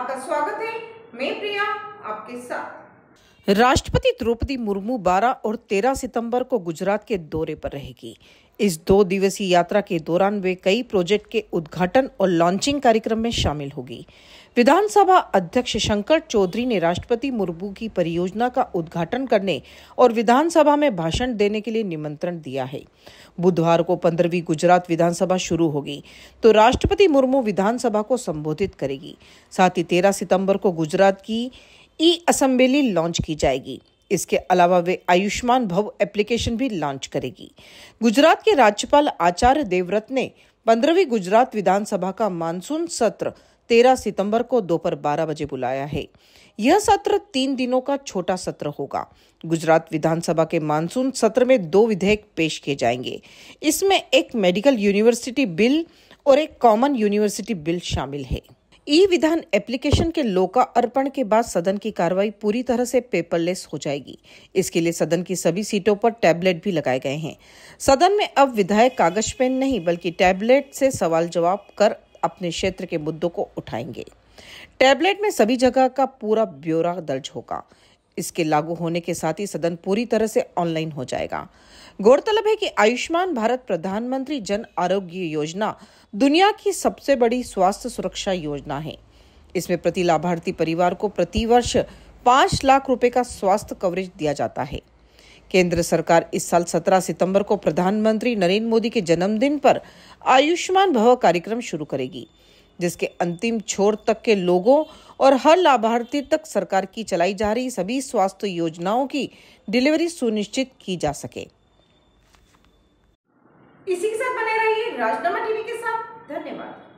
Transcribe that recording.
आपका स्वागत है मैं प्रिया आपके साथ राष्ट्रपति द्रौपदी मुर्मू 12 और 13 सितंबर को गुजरात के दौरे पर रहेगी इस दो दिवसीय यात्रा के दौरान वे कई प्रोजेक्ट के उद्घाटन और लॉन्चिंग कार्यक्रम में शामिल होगी विधानसभा अध्यक्ष शंकर चौधरी ने राष्ट्रपति मुर्मू की परियोजना का उद्घाटन करने और विधानसभा में भाषण देने के लिए निमंत्रण दिया है बुधवार को पंद्रहवीं गुजरात विधानसभा शुरू होगी तो राष्ट्रपति मुर्मू विधानसभा को संबोधित करेगी साथ ही तेरह सितंबर को गुजरात की ई असेंबली लॉन्च की जाएगी इसके अलावा वे आयुष्मान भव एप्लीकेशन भी लॉन्च करेगी गुजरात के राज्यपाल आचार्य देवव्रत ने पंद्रहवीं गुजरात विधानसभा का मानसून सत्र 13 सितंबर को दोपहर 12 बजे बुलाया है यह सत्र तीन दिनों का छोटा सत्र होगा गुजरात विधानसभा के मानसून सत्र में दो विधेयक पेश किए जाएंगे इसमें एक मेडिकल यूनिवर्सिटी बिल और एक कॉमन यूनिवर्सिटी बिल शामिल है ई विधान एप्लीकेशन के लोकार्पण के बाद सदन की कार्रवाई पूरी तरह से पेपरलेस हो जाएगी इसके लिए सदन की सभी सीटों पर टैबलेट भी लगाए गए हैं सदन में अब विधायक कागज पेन नहीं बल्कि टैबलेट से सवाल जवाब कर अपने क्षेत्र के मुद्दों को उठाएंगे टैबलेट में सभी जगह का पूरा ब्यौरा दर्ज होगा इसके लागू होने के साथ ही सदन पूरी तरह से ऑनलाइन हो जाएगा गौरतलब है कि आयुष्मान भारत प्रधानमंत्री जन आरोग्य योजना दुनिया की सबसे बड़ी स्वास्थ्य सुरक्षा योजना है इसमें प्रति लाभार्थी परिवार को प्रतिवर्ष पांच लाख रुपए का स्वास्थ्य कवरेज दिया जाता है केंद्र सरकार इस साल 17 सितंबर को प्रधानमंत्री नरेंद्र मोदी के जन्मदिन पर आयुष्मान भव कार्यक्रम शुरू करेगी जिसके अंतिम छोर तक के लोगों और हर लाभार्थी तक सरकार की चलाई जा रही सभी स्वास्थ्य योजनाओं की डिलीवरी सुनिश्चित की जा सके इसी के साथ बने रहिए राजनामा टीवी के साथ धन्यवाद